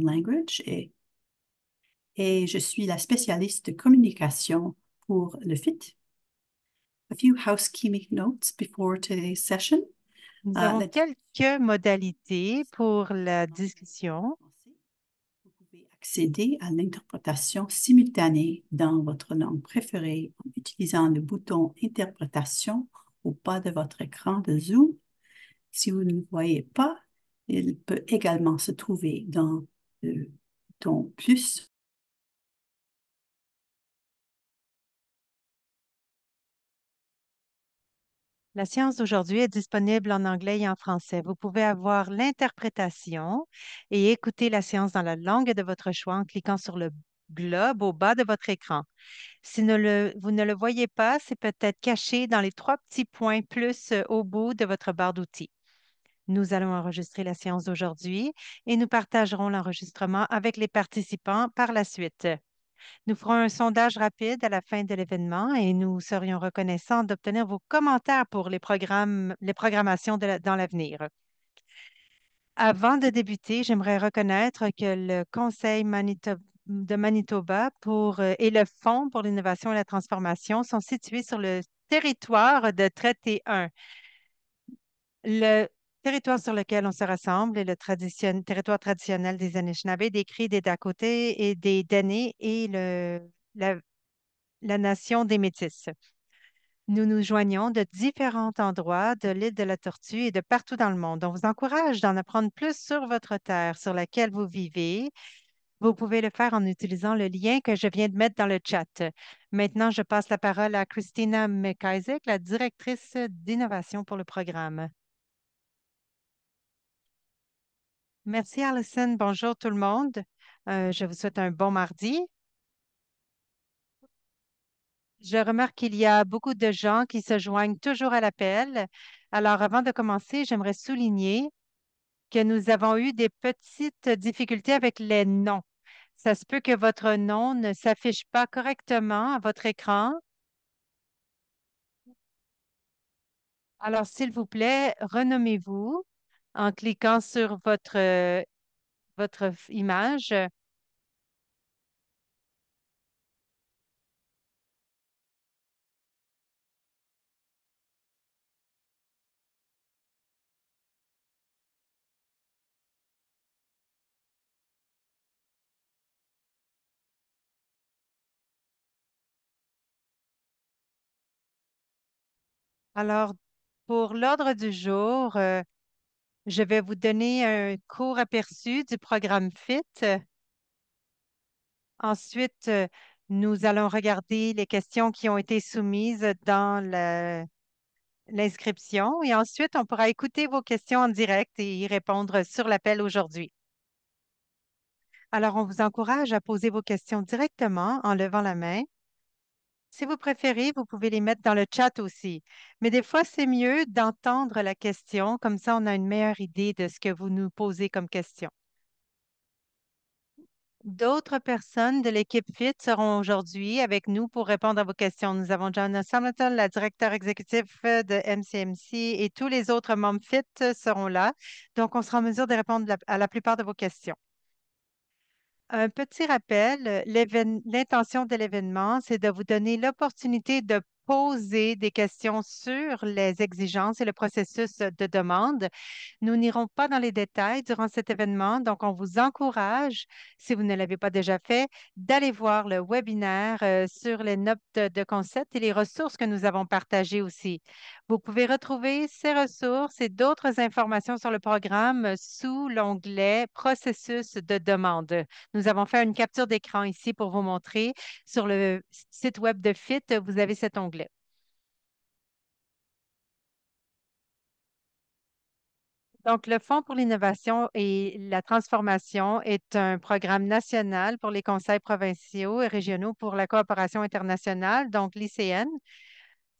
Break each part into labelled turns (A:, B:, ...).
A: Language et, je suis la spécialiste de communication pour le FIT. A few housekeeping notes before today's session. Euh, quelques modalités pour la discussion. Vous pouvez accéder à l'interprétation simultanée dans votre langue préférée en utilisant le bouton Interprétation au bas de votre écran de Zoom. Si vous ne le voyez pas, il peut également se trouver dans plus. La séance d'aujourd'hui est disponible en anglais et en français. Vous pouvez avoir l'interprétation et écouter la séance dans la langue de votre choix en cliquant sur le globe au bas de votre écran. Si vous ne le voyez pas, c'est peut-être caché dans les trois petits points plus euh, au bout de votre barre d'outils. Nous allons enregistrer la séance d'aujourd'hui et nous partagerons l'enregistrement avec les participants par la suite. Nous ferons un sondage rapide à la fin de l'événement et nous serions reconnaissants d'obtenir vos commentaires pour les programmes, les programmations dans l'avenir. Avant de débuter, j'aimerais reconnaître que le Conseil de Manitoba pour, euh, et le Fonds pour l'innovation et la transformation sont situés sur le territoire de Traité 1. Le territoire sur lequel on se rassemble et le territoire traditionnel des Anishinaabe, des Cris, des Dakota et des Dene et la, la, nation des Métis. Nous nous joignons de différents endroits de l'île de la Tortue et de partout dans le monde. On vous encourage d'en apprendre plus sur votre terre sur laquelle vous vivez. Vous pouvez le faire en utilisant le lien que je viens de mettre dans le chat. Maintenant, je passe la parole à Christina McIsaac, la directrice d'innovation pour le programme. Merci, Alison. Bonjour tout le monde. Euh, je vous souhaite un bon mardi. Je remarque qu'il y a beaucoup de gens qui se joignent toujours à l'appel. Alors, avant de commencer, j'aimerais souligner que nous avons eu des petites difficultés avec les noms. Ça se peut que votre nom ne s'affiche pas correctement à votre écran. Alors, s'il vous plaît, renommez-vous en cliquant sur votre, euh, votre image. Alors, pour l'ordre du jour, euh, je vais vous donner un court aperçu du programme FIT. Ensuite, euh, nous allons regarder les questions qui ont été soumises dans l'inscription et ensuite, on pourra écouter vos questions en direct et y répondre sur l'appel aujourd'hui. Alors, on vous encourage à poser vos questions directement en levant la main si vous préférez, vous pouvez les mettre dans le chat aussi. Mais des fois, c'est mieux d'entendre la question. Comme ça, on a une meilleure idée de ce que vous nous posez comme question. D'autres personnes de l'équipe FIT seront aujourd'hui avec nous pour répondre à vos questions. Nous avons John Samleton, la directeur exécutive de MCMC et tous les autres membres FIT seront là. Donc, on sera en mesure de répondre à la plupart de vos questions. Un petit rappel, l'intention de l'événement, c'est de vous donner l'opportunité de poser des questions sur les exigences et le processus de demande. Nous n'irons pas dans les détails durant cet événement, donc on vous encourage, si vous ne l'avez pas déjà fait, d'aller voir le webinaire euh, sur les notes de concept et les ressources que nous avons partagées aussi. Vous pouvez retrouver ces ressources et d'autres informations sur le programme sous l'onglet Processus de demande. Nous avons fait une capture d'écran ici pour vous montrer. Sur le site web de FIT, vous avez cet onglet. Donc, le Fonds pour l'innovation et la transformation est un programme national pour les conseils provinciaux et régionaux pour la coopération internationale, donc l'ICN.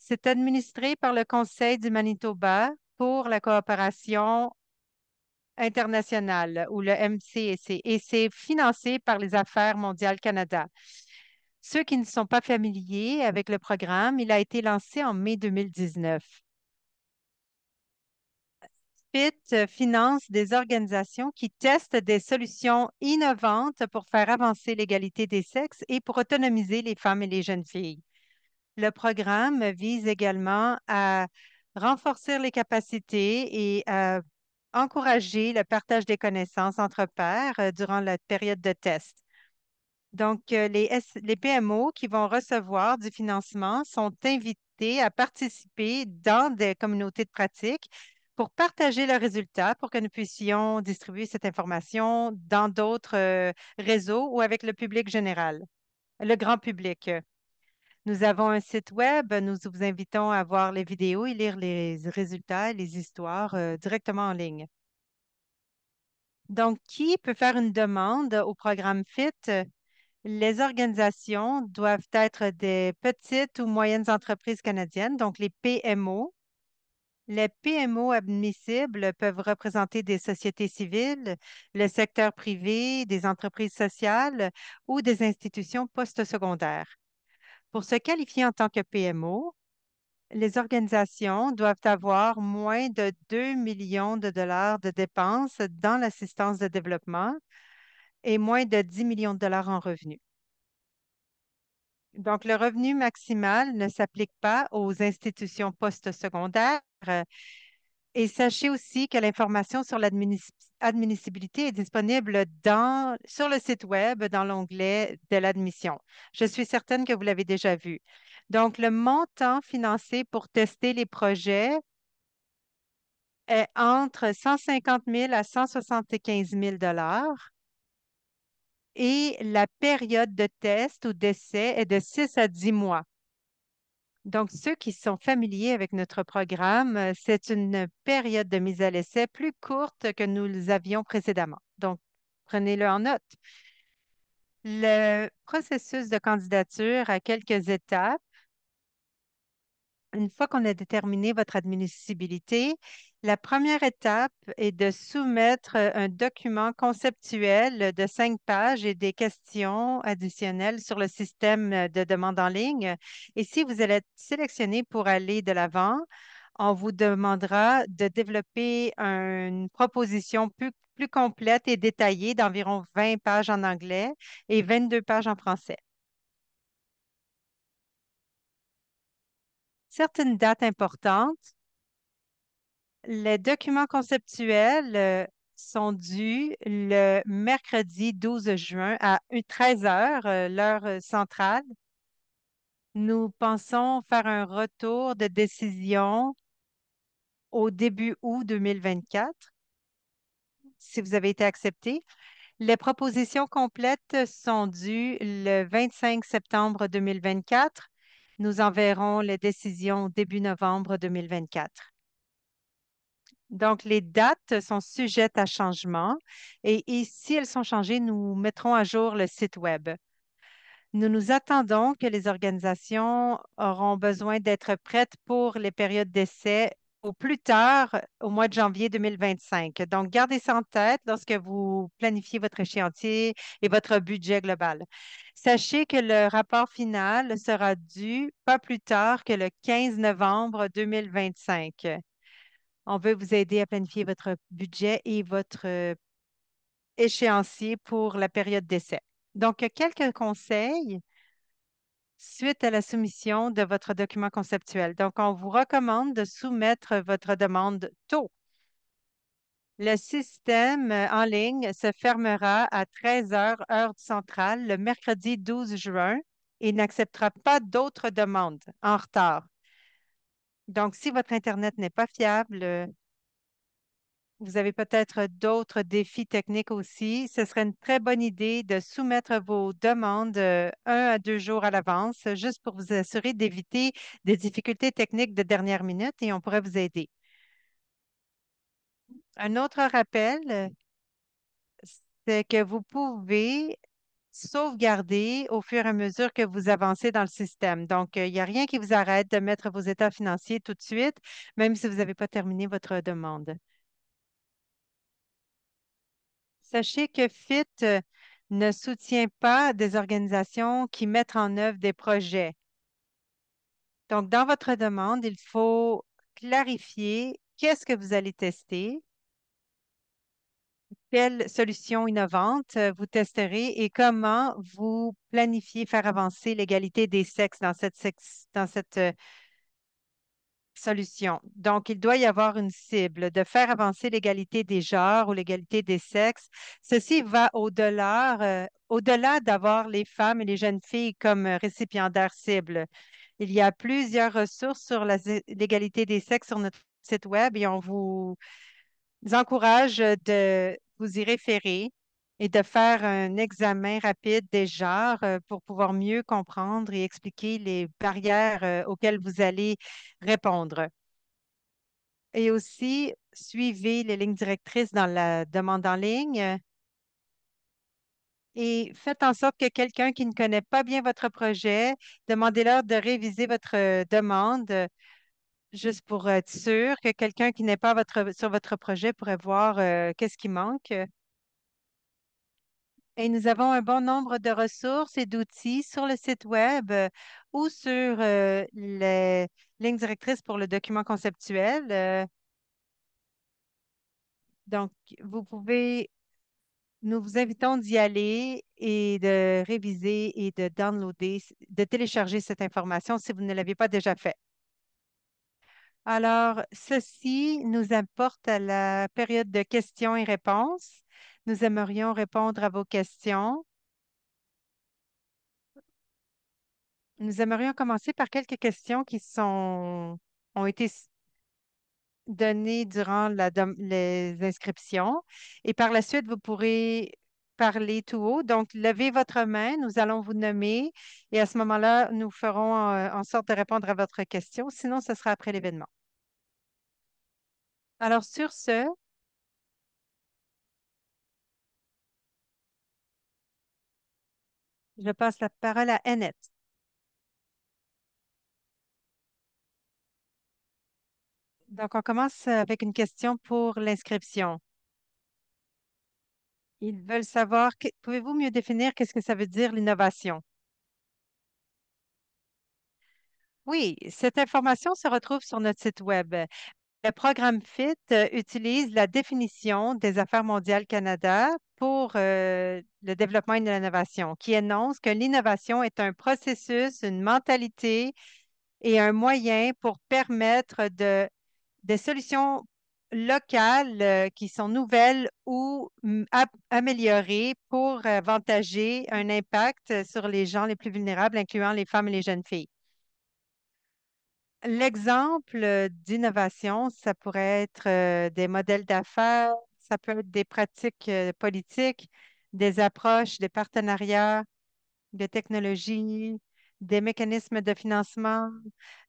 A: C'est administré par le Conseil du Manitoba pour la coopération internationale ou le MCEC et c'est financé par les Affaires mondiales Canada. Ceux qui ne sont pas familiers avec le programme, il a été lancé en mai 2019. FIT finance des organisations qui testent des solutions innovantes pour faire avancer l'égalité des sexes et pour autonomiser les femmes et les jeunes filles. Le programme vise également à renforcer les capacités et à encourager le partage des connaissances entre pairs euh, durant la période de test. Donc, euh, les, PMO qui vont recevoir du financement sont invités à participer dans des communautés de pratique pour partager leurs résultats pour que nous puissions distribuer cette information dans d'autres euh, réseaux ou avec le public général, le grand public. Nous avons un site web. Nous vous invitons à voir les vidéos et lire les résultats et les histoires euh, directement en ligne. Donc, qui peut faire une demande au programme FIT? Les organisations doivent être des petites ou moyennes entreprises canadiennes, donc les PMO. Les PMO admissibles peuvent représenter des sociétés civiles, le secteur privé, des entreprises sociales ou des institutions postsecondaires. Pour se qualifier en tant que PMO, les organisations doivent avoir moins de 2 millions de dollars de dépenses dans l'assistance de développement et moins de 10 millions de dollars en revenus. Donc, le revenu maximal ne s'applique pas aux institutions postsecondaires et sachez aussi que l'information sur l'admissibilité est disponible sur le site Web dans l'onglet de l'admission. Je suis certaine que vous l'avez déjà vu. Donc, le montant financé pour tester les projets est entre 150 000 à 175 000 et la période de test ou d'essai est de 6 à 10 mois. Donc, ceux qui sont familiers avec notre programme, euh, c'est une période de mise à l'essai plus courte que nous avions précédemment. Donc, prenez-le en note. Le processus de candidature a quelques étapes une fois qu'on a déterminé votre admissibilité, la première étape est de soumettre euh, un document conceptuel de cinq pages et des questions additionnelles sur le système euh, de demande en ligne. Et si vous allez être sélectionné pour aller de l'avant, on vous demandera de développer une proposition plus, plus complète et détaillée d'environ 20 pages en anglais et 22 pages en français. certaines dates importantes. Les documents conceptuels euh, sont dus le mercredi 12 juin à 13 heures, euh, l'heure centrale. Nous pensons faire un retour de décision au début août 2024, si vous avez été accepté. Les propositions complètes sont dues le 25 septembre 2024 nous enverrons les décisions début novembre 2024. Donc, les dates sont sujettes à changement et, et, si elles sont changées, nous mettrons à jour le site Web. Nous nous attendons que les organisations auront besoin d'être prêtes pour les périodes d'essai au plus tard au mois de janvier 2025. Donc, gardez ça en tête lorsque vous planifiez votre échéancier et votre budget global. Sachez que le rapport final sera dû pas plus tard que le 15 novembre 2025. On veut vous aider à planifier votre budget et votre échéancier pour la période d'essai. Donc, quelques conseils suite à la soumission de votre document conceptuel. Donc, on vous recommande de soumettre votre demande tôt. Le système euh, en ligne se fermera à 13 h heure centrale, le mercredi 12 juin et n'acceptera pas d'autres demandes en retard. Donc, si votre Internet n'est pas fiable, vous avez peut-être d'autres défis techniques aussi, ce serait une très bonne idée de soumettre vos demandes euh, un à deux jours à l'avance, juste pour vous assurer d'éviter des difficultés techniques de dernière minute et on pourrait vous aider. Un autre rappel, c'est que vous pouvez sauvegarder au fur et à mesure que vous avancez dans le système. Donc, il n'y a rien qui vous arrête de mettre vos états financiers tout de suite, même si vous n'avez pas terminé votre demande. Sachez que FIT euh, ne soutient pas des organisations qui mettent en œuvre des projets. Donc, dans votre demande, il faut clarifier qu'est-ce que vous allez tester, quelle solution innovante euh, vous testerez et comment vous planifiez faire avancer l'égalité des sexes dans cette, dans cette euh, solution. Donc, il doit y avoir une cible de faire avancer l'égalité des genres ou l'égalité des sexes. Ceci va au-delà, euh, au-delà d'avoir les femmes et les jeunes filles comme récipiendaires cibles. Il y a plusieurs ressources sur l'égalité des sexes sur notre site web et on vous encourage de vous y référer et de faire un examen rapide des genres euh, pour pouvoir mieux comprendre et expliquer les barrières euh, auxquelles vous allez répondre. Et aussi, suivez les lignes directrices dans la demande en ligne et faites en sorte que quelqu'un qui ne connaît pas bien votre projet, demandez-leur de réviser votre euh, demande juste pour être sûr que quelqu'un qui n'est pas sur votre projet pourrait voir qu'est-ce qui manque. Et nous avons un bon nombre de ressources et d'outils sur le site Web euh, ou sur euh, les lignes directrices pour le document conceptuel. Euh. donc, vous pouvez, nous vous invitons d'y aller et de réviser et de downloader, de télécharger cette information si vous ne l'avez pas déjà fait. Alors, ceci nous importe à la période de questions et réponses. Nous aimerions répondre à vos questions. Nous aimerions commencer par quelques questions qui sont, ont été données durant les inscriptions et par la suite, vous pourrez parler tout haut. Donc, levez votre main, nous allons vous nommer et à ce moment-là, nous ferons euh, en sorte de répondre à votre question. Sinon, ce sera après l'événement. Alors, sur ce, Je passe la parole à Annette. Donc, on commence avec une question pour l'inscription. Ils veulent savoir, pouvez-vous mieux définir qu'est-ce que ça veut dire l'innovation? Oui, cette information se retrouve sur notre site Web. Le programme FIT euh, utilise la définition des Affaires mondiales Canada pour euh, le développement et l'innovation, qui énonce que l'innovation est un processus, une mentalité et un moyen pour permettre de, des solutions locales euh, qui sont nouvelles ou mm, améliorées pour avantager un impact sur les gens les plus vulnérables, incluant les femmes et les jeunes filles. L'exemple euh, d'innovation, ça pourrait être euh, des modèles d'affaires, ça peut être des pratiques euh, politiques, des approches, des partenariats, des technologies, des mécanismes de financement,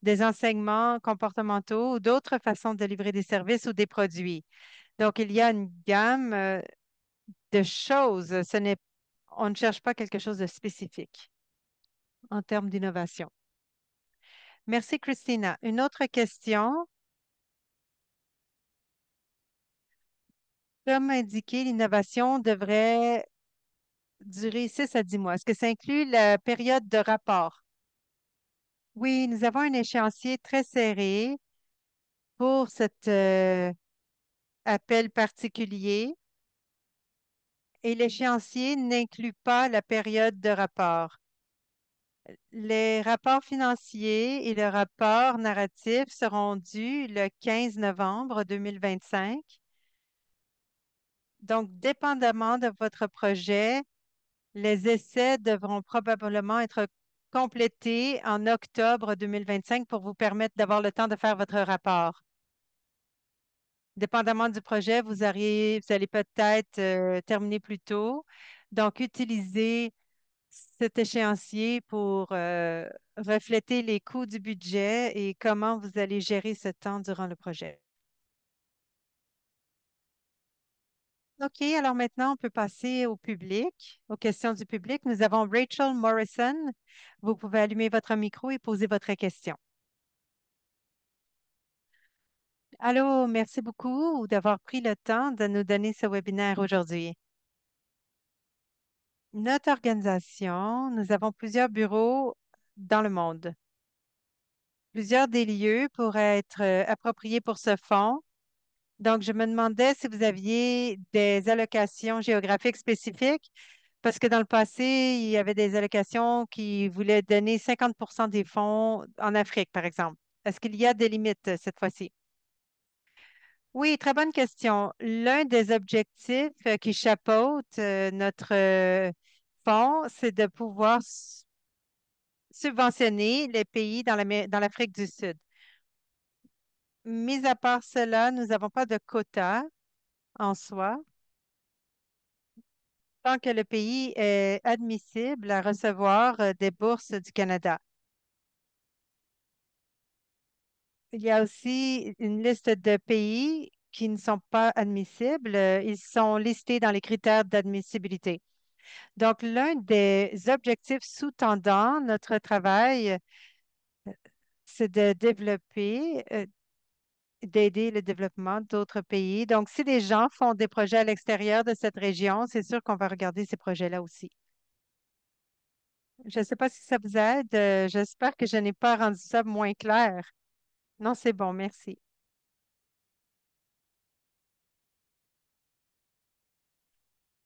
A: des enseignements comportementaux ou d'autres façons de livrer des services ou des produits. Donc, il y a une gamme de choses. on ne cherche pas quelque chose de spécifique en termes d'innovation. Merci, Christina. Une autre question. Comme indiqué, l'innovation devrait durer 6 à 10 mois. Est-ce que ça inclut la période de rapport? Oui, nous avons un échéancier très serré pour cet euh, appel particulier et l'échéancier n'inclut pas la période de rapport. Les rapports financiers et le rapport narratif seront dus le 15 novembre 2025. Donc, dépendamment de votre projet, les essais devront probablement être complétés en octobre 2025 pour vous permettre d'avoir le temps de faire votre rapport. Dépendamment du projet, vous, vous allez peut-être euh, terminer plus tôt. Donc, utilisez cet échéancier pour euh, refléter les coûts du budget et comment vous allez gérer ce temps durant le projet. OK, alors maintenant, on peut passer au public, aux questions du public. Nous avons Rachel Morrison. Vous pouvez allumer votre micro et poser votre question. Allô, merci beaucoup d'avoir pris le temps de nous donner ce webinaire aujourd'hui. Notre organisation, nous avons plusieurs bureaux dans le monde. Plusieurs des lieux pourraient être euh, appropriés pour ce fonds. Donc, je me demandais si vous aviez des allocations géographiques spécifiques, parce que dans le passé, il y avait des allocations qui voulaient donner 50 des fonds en Afrique, par exemple. Est-ce qu'il y a des limites cette fois-ci? Oui, très bonne question. L'un des objectifs euh, qui chapeaute euh, notre euh, fonds, c'est de pouvoir subventionner les pays dans l'Afrique du Sud. Mis à part cela, nous n'avons pas de quota en soi. Tant que le pays est admissible à recevoir des bourses du Canada. Il y a aussi une liste de pays qui ne sont pas admissibles. Ils sont listés dans les critères d'admissibilité. Donc, l'un des objectifs sous-tendant notre travail, euh, c'est de développer, euh, d'aider le développement d'autres pays. Donc, si des gens font des projets à l'extérieur de cette région, c'est sûr qu'on va regarder ces projets-là aussi. Je ne sais pas si ça vous aide. Euh, j'espère que je n'ai pas rendu ça moins clair. Non, c'est bon, merci.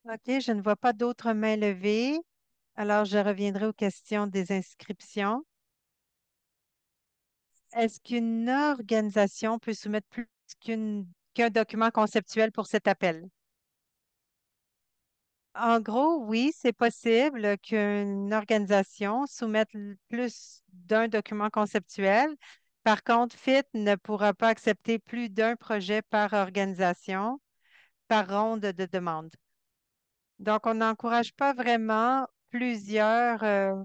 A: OK, je ne vois pas d'autres mains levées. Alors, je reviendrai aux questions des inscriptions. Est-ce qu'une organisation peut soumettre plus qu'un document conceptuel pour cet appel? En gros, oui, c'est possible qu'une organisation soumette plus d'un document conceptuel, par contre, FIT ne pourra pas accepter plus d'un projet par organisation par ronde de demande. Donc, on n'encourage pas vraiment plusieurs euh,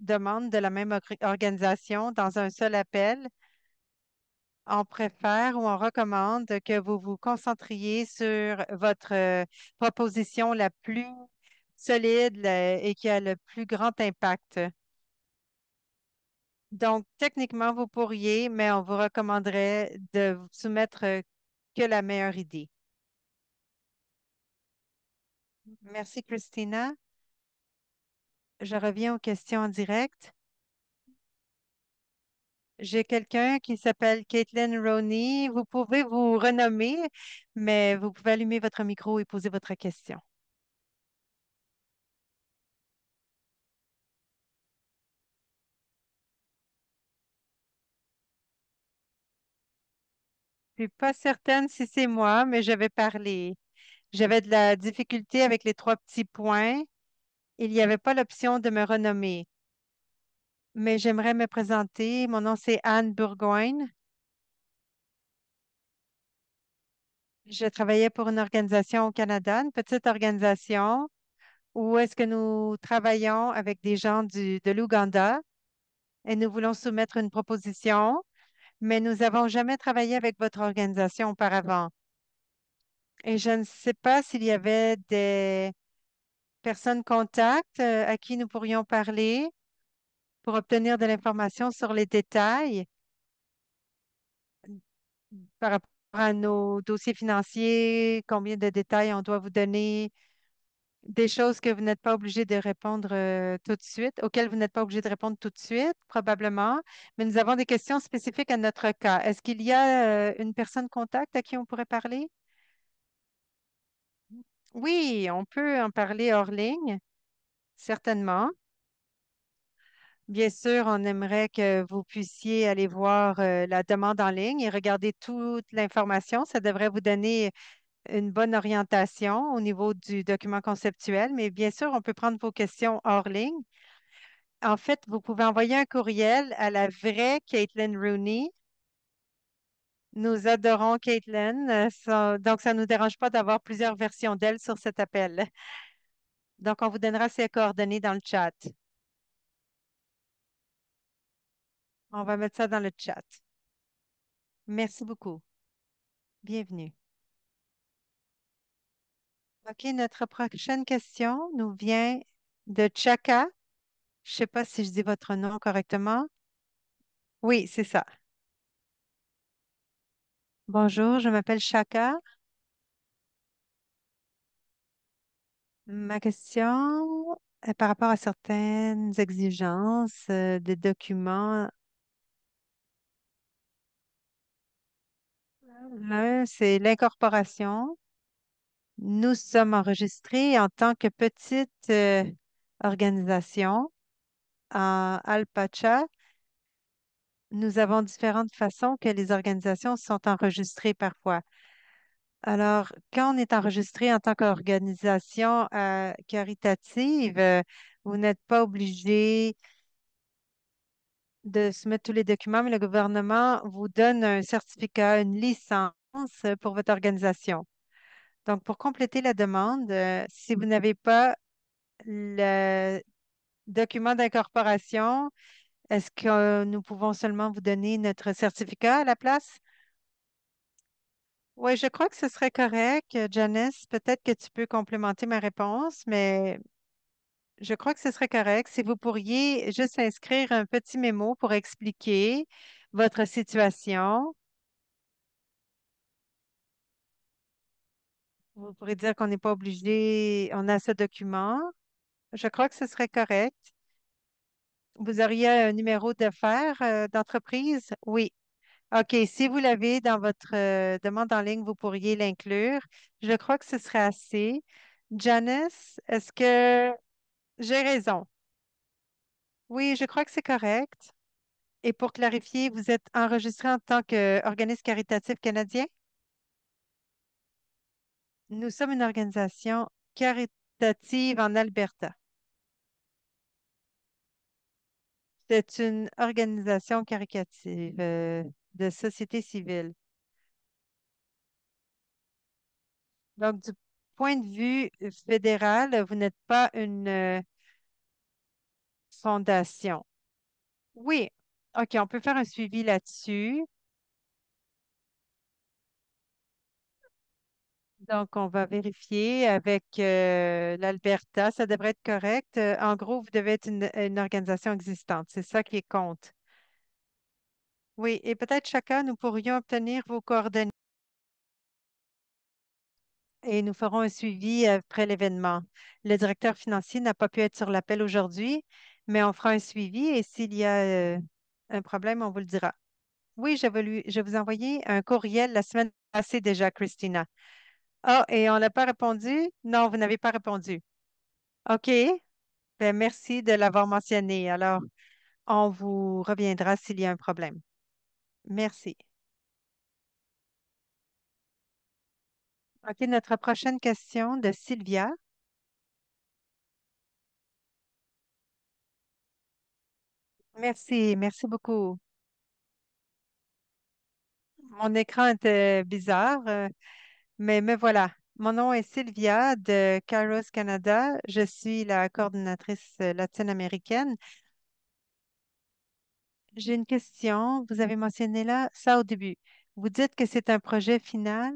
A: demandes de la même organisation dans un seul appel. On préfère ou on recommande que vous vous concentriez sur votre proposition la plus solide et qui a le plus grand impact. Donc, techniquement, vous pourriez, mais on vous recommanderait de vous soumettre euh, que la meilleure idée. Merci, Christina. Je reviens aux questions en direct. J'ai quelqu'un qui s'appelle Caitlin Roney. Vous pouvez vous renommer, mais vous pouvez allumer votre micro et poser votre question. suis pas certaine si c'est moi, mais j'avais parlé. J'avais de la difficulté avec les trois petits points. Il n'y avait pas l'option de me renommer. Mais j'aimerais me présenter. Mon nom, c'est Anne Burgoyne. Je travaillais pour une organisation au Canada, une petite organisation, où est-ce que nous travaillons avec des gens de l'Ouganda et nous voulons soumettre une proposition mais nous n'avons jamais travaillé avec votre organisation auparavant. Et je ne sais pas s'il y avait des personnes contacts euh, à qui nous pourrions parler pour obtenir de l'information sur les détails par rapport à nos dossiers financiers, combien de détails on doit vous donner, des choses que vous n'êtes pas obligé de répondre euh, tout de suite, auxquelles vous n'êtes pas obligé de répondre tout de suite, probablement, mais nous avons des questions spécifiques à notre cas. Est-ce qu'il y a euh, une personne contact à qui on pourrait parler? Oui, on peut en parler hors ligne, certainement. Bien sûr, on aimerait que vous puissiez aller voir euh, la demande en ligne et regarder toute l'information. Ça devrait vous donner une bonne orientation au niveau du document conceptuel, mais bien sûr, on peut prendre vos questions hors ligne. En fait, vous pouvez envoyer un courriel à la vraie Caitlin Rooney. Nous adorons Caitlin, donc ça ne nous dérange pas d'avoir plusieurs versions d'elle sur cet appel. Donc, on vous donnera ses coordonnées dans le chat. On va mettre ça dans le chat. Merci beaucoup. Bienvenue. OK, notre prochaine question nous vient de Chaka. Je ne sais pas si je dis votre nom correctement. Oui, c'est ça. Bonjour, je m'appelle Chaka. Ma question est par rapport à certaines exigences euh, de documents. L'un, c'est l'incorporation nous sommes enregistrés en tant que petite euh, organisation en Alpacha. Nous avons différentes façons que les organisations sont enregistrées parfois. Alors, quand on est enregistré en tant qu'organisation euh, caritative, euh, vous n'êtes pas obligé de soumettre tous les documents, mais le gouvernement vous donne un certificat, une licence pour votre organisation. Donc, pour compléter la demande, euh, si vous mhm. n'avez pas le document d'incorporation, est-ce que nous pouvons seulement vous donner notre certificat à la place? Oui, je crois que ce serait correct. Janice, peut-être que tu peux complémenter ma réponse, mais je crois que ce serait correct si vous pourriez juste inscrire un petit mémo pour expliquer votre situation Vous pourrez dire qu'on n'est pas obligé, on a ce document. Je crois que ce serait correct. Vous auriez un numéro d'affaires euh, d'entreprise? Oui. OK. Si vous l'avez dans votre euh, demande en ligne, vous pourriez l'inclure. Je crois que ce serait assez. Janice, est-ce que j'ai raison? Oui, je crois que c'est correct. Et pour clarifier, vous êtes enregistré en tant qu'organisme caritatif canadien? nous sommes une organisation caritative en Alberta. C'est une organisation caritative euh, de société civile. Donc, du point de vue fédéral, vous n'êtes pas une euh, fondation. Oui, OK, on peut faire un suivi là-dessus. Donc, on va vérifier avec euh, l'Alberta. Ça devrait être correct. Euh, en gros, vous devez être une, organisation existante. C'est ça qui compte. Oui, et peut-être chacun, nous pourrions obtenir vos coordonnées et nous ferons un suivi après l'événement. Le directeur financier n'a pas pu être sur l'appel aujourd'hui, mais on fera un suivi et s'il y a euh, un problème, on vous le dira. Oui, je, vais lui, je vous envoyer un courriel la semaine passée déjà, Christina. Oh et on n'a pas répondu? Non, vous n'avez pas répondu. OK. Ben, merci de l'avoir mentionné. Alors, on vous reviendra s'il y a un problème. Merci. OK, notre prochaine question de Sylvia. Merci, merci beaucoup. Mon écran était bizarre. Euh, mais voilà. Mon nom est Sylvia de Kairos Canada. Je suis la coordinatrice euh, latino américaine J'ai une question. Vous avez mentionné là, ça au début. Vous dites que c'est un projet final.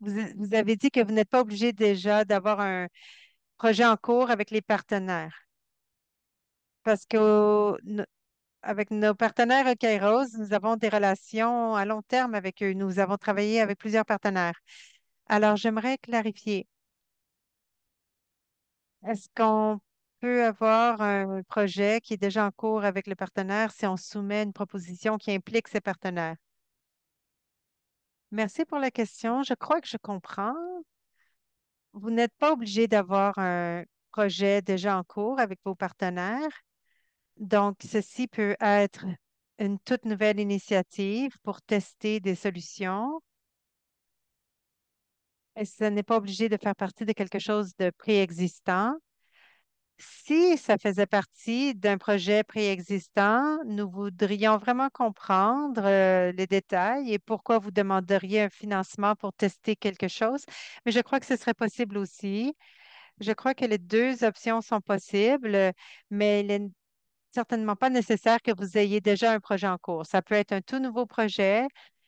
A: Vous, vous avez dit que vous n'êtes pas obligé déjà d'avoir un projet en cours avec les partenaires. Parce que avec nos partenaires Kairos, nous avons des relations à long terme avec eux. Nous avons travaillé avec plusieurs partenaires. Alors, j'aimerais clarifier. Est-ce qu'on peut avoir un projet qui est déjà en cours avec le partenaire si on soumet une proposition qui implique ces partenaires? Merci pour la question. Je crois que je comprends. Vous n'êtes pas obligé d'avoir un projet déjà en cours avec vos partenaires. Donc, ceci peut être une toute nouvelle initiative pour tester des solutions. Et ce n'est pas obligé de faire partie de quelque chose de préexistant. Si ça faisait partie d'un projet préexistant, nous voudrions vraiment comprendre euh, les détails et pourquoi vous demanderiez un financement pour tester quelque chose. Mais je crois que ce serait possible aussi. Je crois que les deux options sont possibles, mais les certainement pas nécessaire que vous ayez déjà un projet en cours. Ça peut être un tout nouveau projet,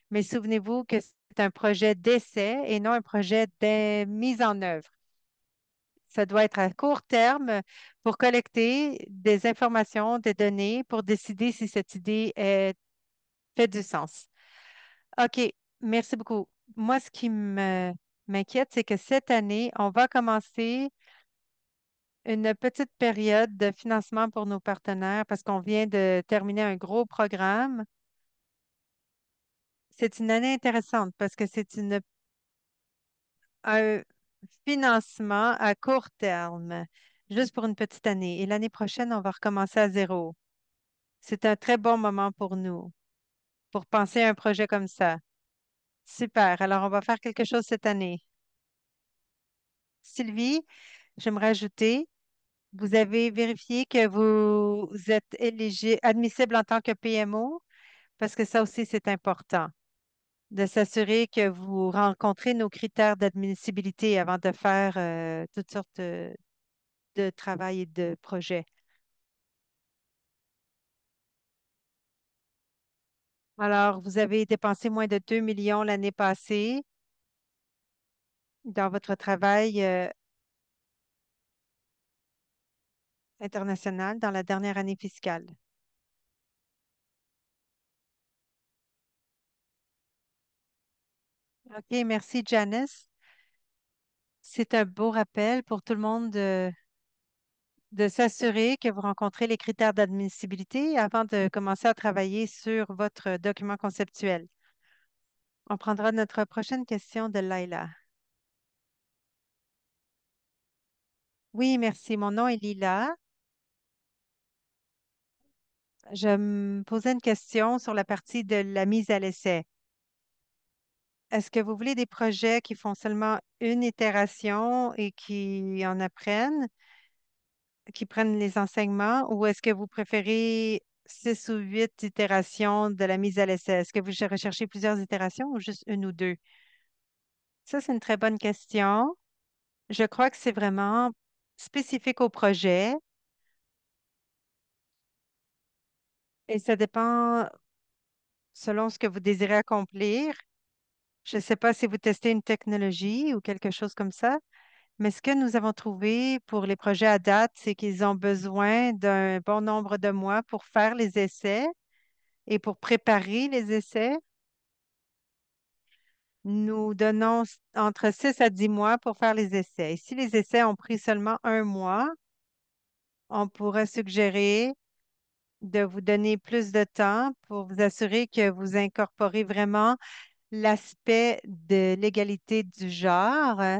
A: mais souvenez-vous que c'est un projet d'essai et non un projet de mise en œuvre. Ça doit être à court terme pour collecter des informations, des données pour décider si cette idée fait du sens. OK, merci beaucoup. Moi, ce qui m'inquiète, c'est que cette année, on va commencer une petite période de financement pour nos partenaires parce qu'on vient de terminer un gros programme. C'est une année intéressante parce que c'est une, un financement à court terme, juste pour une petite année. Et l'année prochaine, on va recommencer à zéro. C'est un très bon moment pour nous, pour penser à un projet comme ça. Super. Alors, on va faire quelque chose cette année. Sylvie, J'aimerais ajouter, vous avez vérifié que vous êtes éligible, admissible en tant que PMO, parce que ça aussi, c'est important de s'assurer que vous rencontrez nos critères d'admissibilité avant de faire euh, toutes sortes euh, de, travail et de projets. Alors, vous avez dépensé moins de 2 millions l'année passée dans votre travail euh, international dans la dernière année fiscale. OK, merci Janice. C'est un beau rappel pour tout le monde de, de s'assurer que vous rencontrez les critères d'admissibilité avant de commencer à travailler sur votre document conceptuel. On prendra notre prochaine question de Laila. Oui, merci. Mon nom est Lila je me posais une question sur la partie de la mise à l'essai. Est-ce que vous voulez des projets qui font seulement une itération et qui en apprennent, qui prennent les enseignements, ou est-ce que vous préférez six ou huit itérations de la mise à l'essai? Est-ce que vous recherchez plusieurs itérations ou juste une ou deux? Ça, c'est une très bonne question. Je crois que c'est vraiment spécifique au projet Et ça dépend selon ce que vous désirez accomplir. Je ne sais pas si vous testez une technologie ou quelque chose comme ça, mais ce que nous avons trouvé pour les projets à date, c'est qu'ils ont besoin d'un bon nombre de mois pour faire les essais et pour préparer les essais. Nous donnons entre 6 à 10 mois pour faire les essais. si les essais ont pris seulement un mois, on pourrait suggérer de vous donner plus de temps pour vous assurer que vous incorporez vraiment l'aspect de l'égalité du genre euh,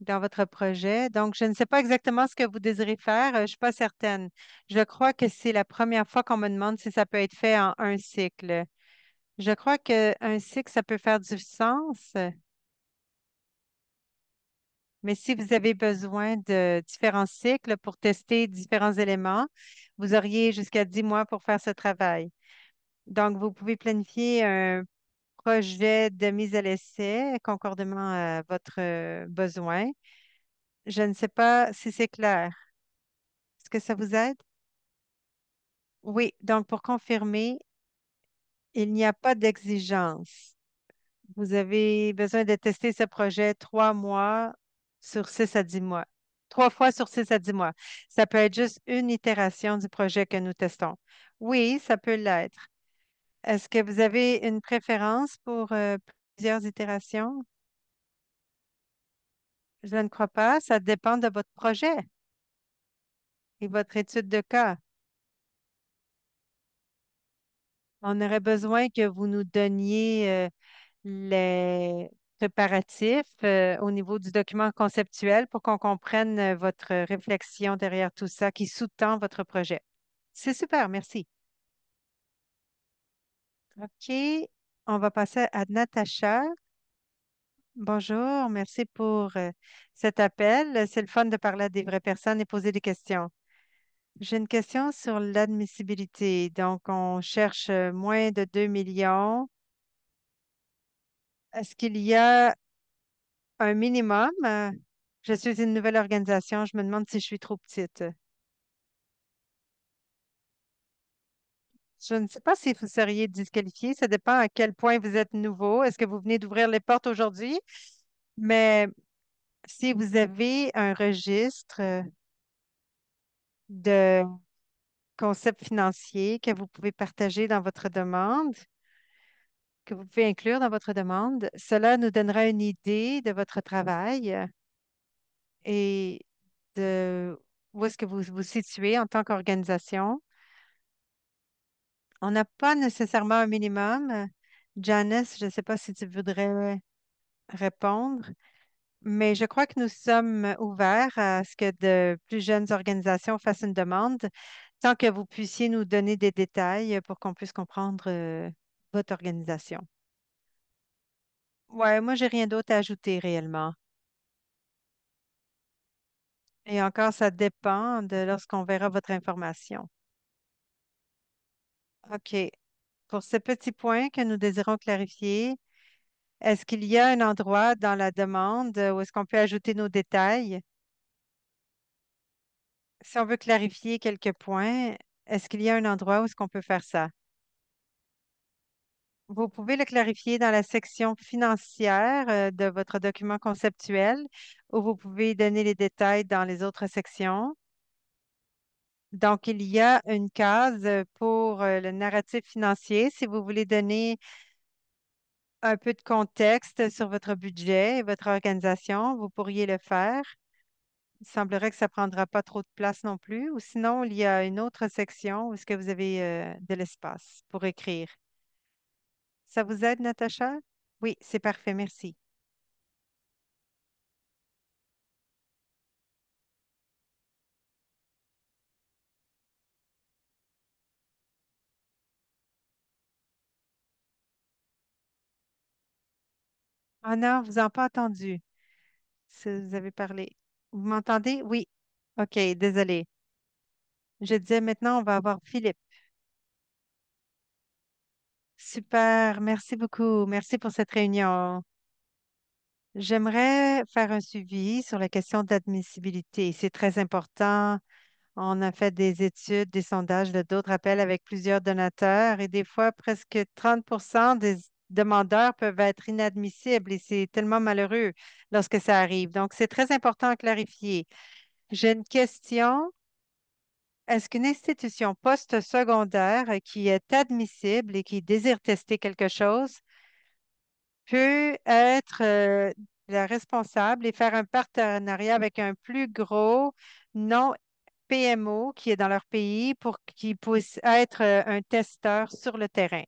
A: dans votre projet. Donc, je ne sais pas exactement ce que vous désirez faire. Euh, je ne suis pas certaine. Je crois que c'est la première fois qu'on me demande si ça peut être fait en un cycle. Je crois qu'un cycle, ça peut faire du sens. Mais si vous avez besoin de différents cycles pour tester différents éléments, vous auriez jusqu'à 10 mois pour faire ce travail. Donc, vous pouvez planifier un projet de mise à l'essai concordément à votre euh, besoin. Je ne sais pas si c'est clair. Est-ce que ça vous aide? Oui, donc pour confirmer, il n'y a pas d'exigence. Vous avez besoin de tester ce projet trois mois sur six à dix mois. Trois fois sur six à dix mois. Ça peut être juste une itération du projet que nous testons. Oui, ça peut l'être. Est-ce que vous avez une préférence pour euh, plusieurs itérations? Je ne crois pas. Ça dépend de votre projet et votre étude de cas. On aurait besoin que vous nous donniez euh, les, préparatifs euh, au niveau du document conceptuel pour qu'on comprenne euh, votre réflexion derrière tout ça qui sous-tend votre projet. C'est super, merci. OK, on va passer à Natacha. Bonjour, merci pour euh, cet appel. C'est le fun de parler à des vraies personnes et poser des questions. J'ai une question sur l'admissibilité. Donc, on cherche moins de 2 millions est-ce qu'il y a un minimum? Je suis une nouvelle organisation. Je me demande si je suis trop petite. Je ne sais pas si vous seriez disqualifié. Ça dépend à quel point vous êtes nouveau. Est-ce que vous venez d'ouvrir les portes aujourd'hui? Mais si vous avez un registre euh, de concepts financiers que vous pouvez partager dans votre demande, que vous pouvez inclure dans votre demande. Cela nous donnera une idée de votre travail et de où est-ce que vous vous situez en tant qu'organisation. On n'a pas nécessairement un minimum. Janice, je ne sais pas si tu voudrais répondre, mais je crois que nous sommes ouverts à ce que de plus jeunes organisations fassent une demande, tant que vous puissiez nous donner des détails pour qu'on puisse comprendre euh, votre organisation. Ouais, moi, j'ai rien d'autre à ajouter réellement. Et encore, ça dépend de lorsqu'on verra votre information. OK. Pour ce petit point que nous désirons clarifier, est-ce qu'il y a un endroit dans la demande où est-ce qu'on peut ajouter nos détails? Si on veut clarifier quelques points, est-ce qu'il y a un endroit où est-ce qu'on peut faire ça? Vous pouvez le clarifier dans la section financière euh, de votre document conceptuel ou vous pouvez donner les détails dans les autres sections. Donc, il y a une case pour euh, le narratif financier. Si vous voulez donner un peu de contexte sur votre budget et votre organisation, vous pourriez le faire. Il semblerait que ça ne prendra pas trop de place non plus. Ou sinon, il y a une autre section où est-ce que vous avez euh, de l'espace pour écrire. Ça vous aide, Natacha? Oui, c'est parfait, merci. Ah non, vous n'avez pas entendu. vous avez parlé. Vous m'entendez? Oui. OK, désolé. Je disais maintenant, on va avoir Philippe. Super, merci beaucoup. Merci pour cette réunion. J'aimerais faire un suivi sur la question d'admissibilité. C'est très important. On a fait des études, des sondages de d'autres appels avec plusieurs donateurs et des fois, presque 30 des demandeurs peuvent être inadmissibles et c'est tellement malheureux lorsque ça arrive. Donc, c'est très important à clarifier. J'ai une question est-ce qu'une institution post-secondaire euh, qui est admissible et qui désire tester quelque chose peut être euh, la responsable et faire un partenariat mmh. avec un plus gros non PMO qui est dans leur pays pour qu'ils puisse être euh, un testeur sur le terrain.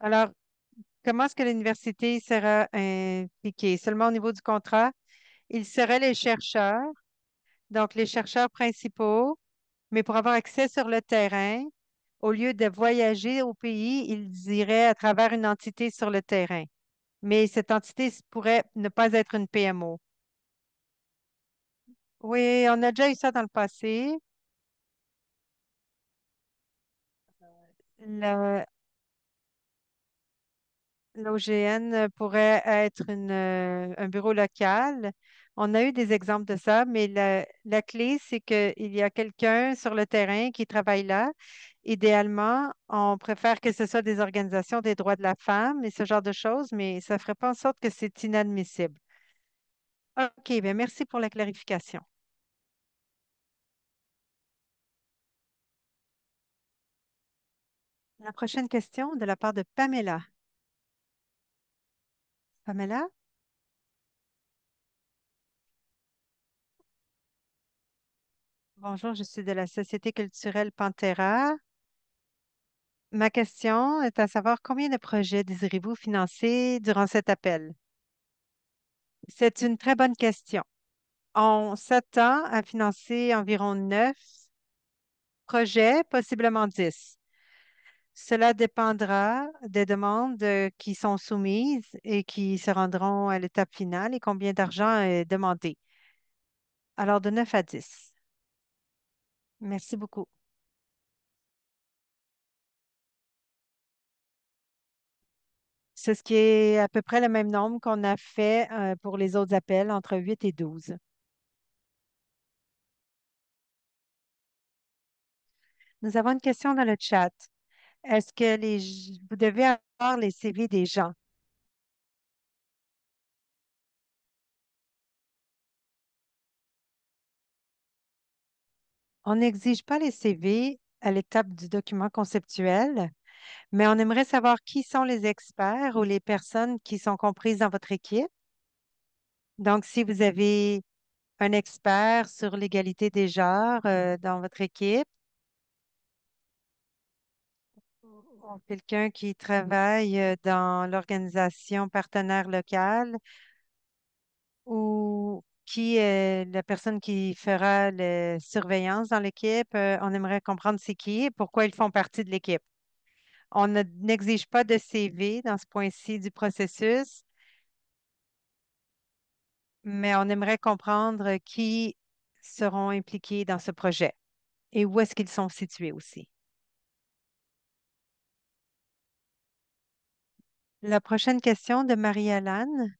A: Alors, comment est-ce que l'université sera impliquée? Seulement au niveau du contrat? il seraient les mmh. chercheurs donc les chercheurs principaux, mais pour avoir accès sur le terrain, au lieu de voyager au pays, ils iraient à travers une entité sur le terrain. Mais cette entité pourrait ne pas être une PMO. Oui, on a déjà eu ça dans le passé. L'OGN pourrait être un bureau local on a eu des exemples de ça, mais la, clé, c'est qu'il y a quelqu'un sur le terrain qui travaille là. Idéalement, on préfère que ce soit des organisations des droits de la femme et ce genre de choses, mais ça ne ferait pas en sorte que c'est inadmissible. OK, bien merci pour la clarification. La prochaine question de la part de Pamela. Pamela? Bonjour, je suis de la Société culturelle Pantera. Ma question est à savoir combien de projets désirez-vous financer durant cet appel? C'est une très bonne question. On s'attend à financer environ neuf projets, possiblement dix. Cela dépendra des demandes qui sont soumises et qui se rendront à l'étape finale et combien d'argent est demandé. Alors, de 9 à 10. Merci beaucoup. C'est ce qui est à peu près le même nombre qu'on a fait euh, pour les autres appels, entre 8 et 12. Nous avons une question dans le chat. Est-ce que les, vous devez avoir les CV des gens? On n'exige pas les CV à l'étape du document conceptuel, mais on aimerait savoir qui sont les experts ou les personnes qui sont comprises dans votre équipe. Donc, si vous mhm. avez un expert sur l'égalité des genres euh, dans votre équipe, quelqu'un qui travaille euh, dans l'organisation partenaire locale ou qui est la personne qui fera la surveillance dans l'équipe. Euh, on aimerait comprendre c'est qui et pourquoi ils font partie de l'équipe. On n'exige pas de CV dans ce point-ci du processus, mais on aimerait comprendre qui seront impliqués dans ce projet et où est-ce qu'ils sont situés aussi. La prochaine question de Marie-Alane.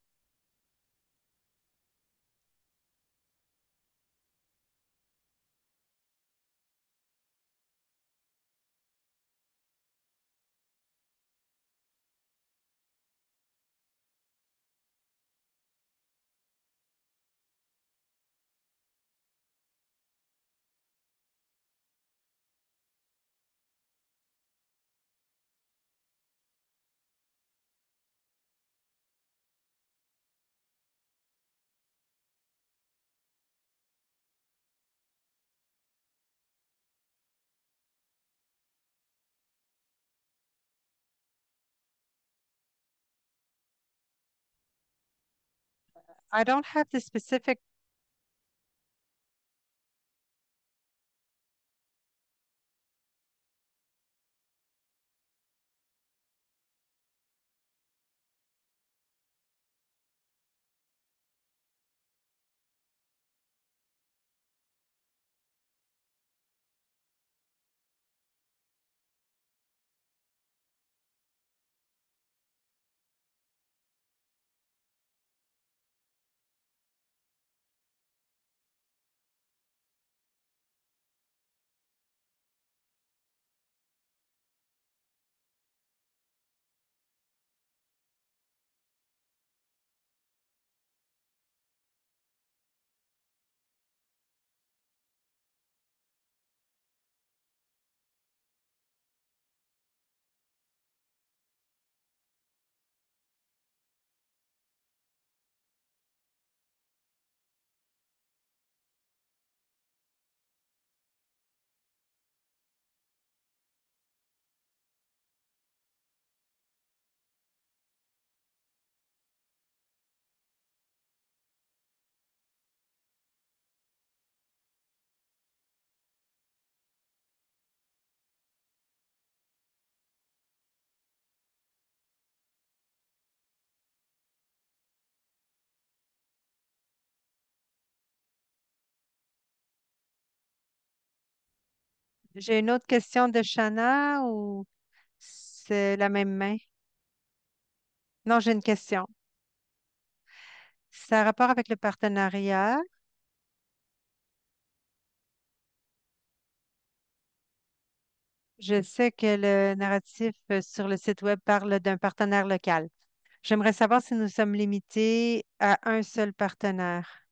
B: I don't have the specific J'ai une autre question
A: de Shana ou c'est la même main? Non, j'ai une question. Ça a rapport avec le partenariat. Je sais que le narratif euh, sur le site web parle d'un partenaire local. J'aimerais savoir si nous sommes limités à un seul partenaire.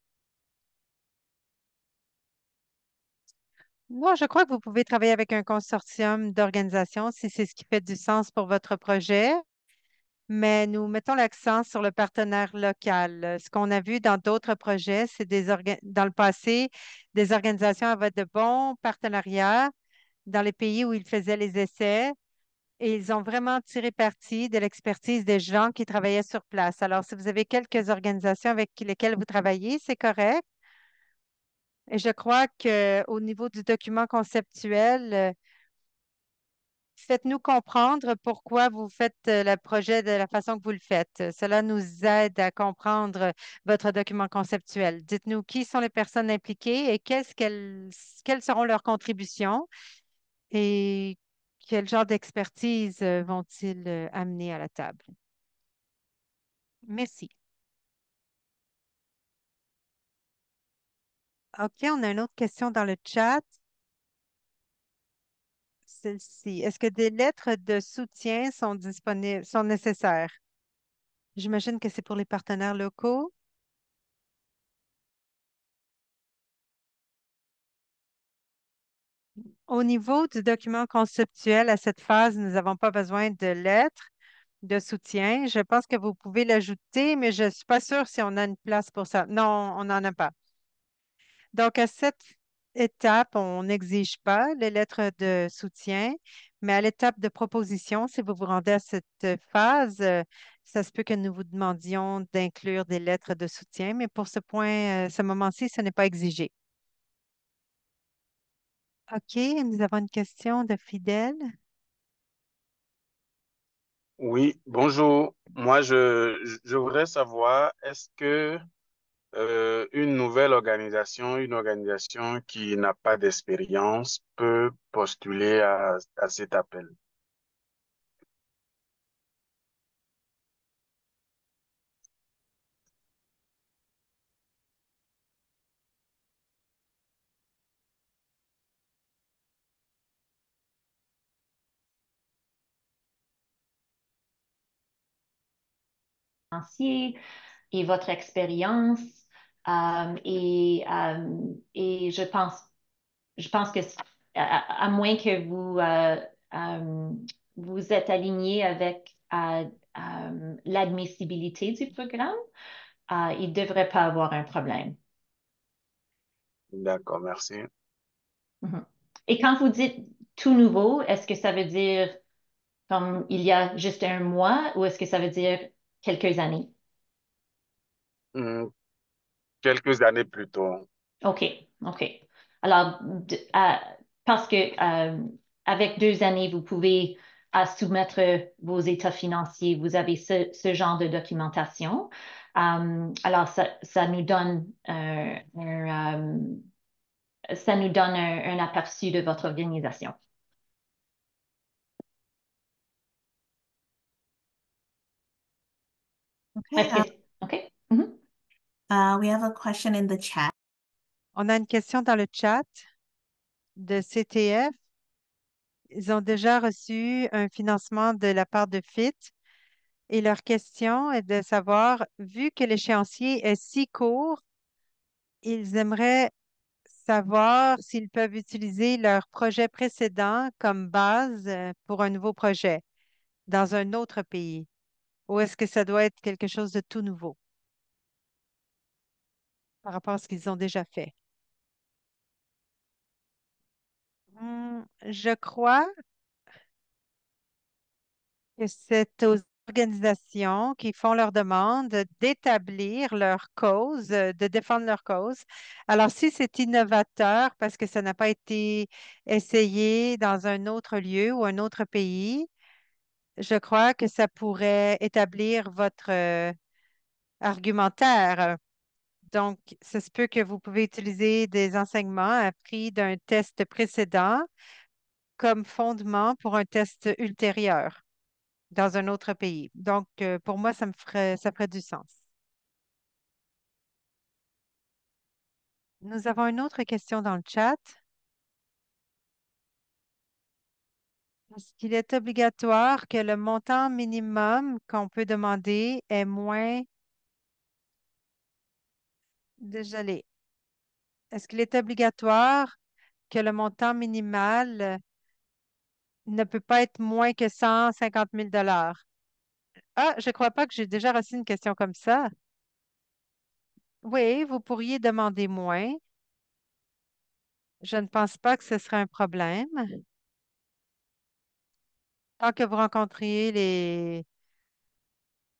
A: Moi, je crois que vous pouvez travailler avec un consortium d'organisations si c'est ce qui fait du sens pour votre projet. Mais nous mettons l'accent sur le partenaire local. Ce qu'on a vu dans d'autres projets, c'est des dans le passé, des organisations avaient de bons partenariats dans les pays où ils faisaient les essais et ils ont vraiment tiré parti de l'expertise des gens qui travaillaient sur place. Alors, si vous avez quelques organisations avec lesquelles vous travaillez, c'est correct, et je crois qu'au niveau du document conceptuel, euh, faites-nous comprendre pourquoi vous faites euh, le projet de la façon que vous le faites. Cela nous aide à comprendre votre document conceptuel. Dites-nous qui sont les personnes impliquées et qu'est-ce qu'elles, quelles seront leurs contributions et quel genre d'expertise euh, vont-ils amener à la table. Merci. OK, on a une autre question dans le chat. Celle-ci. Est-ce que des lettres de soutien sont disponibles, sont nécessaires? J'imagine que c'est pour les partenaires locaux. Au niveau du document conceptuel, à cette phase, nous n'avons pas besoin de lettres de soutien. Je pense que vous pouvez l'ajouter, mais je ne suis pas sûre si on a une place pour ça. Non, on n'en a pas. Donc, à cette étape, on n'exige pas les lettres de soutien, mais à l'étape de proposition, si vous vous rendez à cette phase, euh, ça se peut que nous vous demandions d'inclure des lettres de soutien, mais pour ce point, euh, ce moment-ci, ce n'est pas exigé. OK, nous avons une question de Fidèle.
B: Oui, bonjour. Moi, je, je voudrais savoir, est-ce que euh, une nouvelle organisation, une organisation qui n'a pas d'expérience peut postuler à, à cet appel.
C: et votre expérience euh, et, euh, et je pense, je pense que à, moins que vous euh, vous êtes aligné avec l'admissibilité du programme, il ne devrait pas avoir un problème.
B: D'accord, merci.
C: Mm-hmm. Et quand vous dites tout nouveau, est-ce que ça veut dire comme il y a juste un mois ou est-ce que ça veut dire quelques années?
B: Mm, quelques années plus tôt.
C: OK, OK. Alors, euh, parce que euh, avec deux années, vous pouvez euh, soumettre vos états financiers, vous avez ce, genre de documentation. alors, ça, nous donne un, ça nous donne un, aperçu de votre organisation. Uh,
A: On a une question dans le chat de CTF. Ils ont déjà reçu un financement de la part de FIT et leur question est de savoir, vu que l'échéancier est si court, ils aimeraient savoir s'ils peuvent utiliser leur projet précédent comme base euh, pour un nouveau projet dans un autre pays ou est-ce que ça doit être quelque chose de tout nouveau? par rapport à ce qu'ils ont déjà fait? Hmm, je crois que c'est aux organisations qui font leur demande d'établir leur cause, euh, de défendre leur cause. Alors, si c'est innovateur parce que ça n'a pas été essayé dans un autre lieu ou un autre pays, je crois que ça pourrait établir votre euh, argumentaire. Donc, ça se peut que vous pouvez utiliser des enseignements appris d'un test précédent comme fondement pour un test ultérieur dans un autre pays. Donc, euh, pour moi, ça me ferait, ça ferait du sens. Nous avons une autre question dans le chat. Est-ce qu'il est obligatoire que le montant minimum qu'on peut demander est moins Déjà, Est-ce qu'il est obligatoire que le montant minimal euh, ne peut pas être moins que 150 000 Ah, je ne crois pas que j'ai déjà reçu une question comme ça. Oui, vous pourriez demander moins. Je ne pense pas que ce serait un problème. Tant que vous rencontriez les,